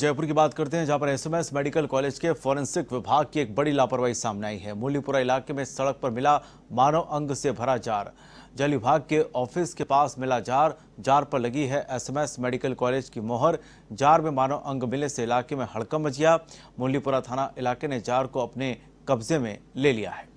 जयपुर की बात करते हैं जहां पर एसएमएस मेडिकल कॉलेज के फॉरेंसिक विभाग की एक बड़ी लापरवाही सामने आई है मूलीपुरा इलाके में सड़क पर मिला मानव अंग से भरा जार जल विभाग के ऑफिस के पास मिला जार जार पर लगी है एसएमएस मेडिकल कॉलेज की मोहर जार में मानव अंग मिलने से इलाके में हड़कम मच गया मूलीपुरा थाना इलाके ने जार को अपने कब्जे में ले लिया है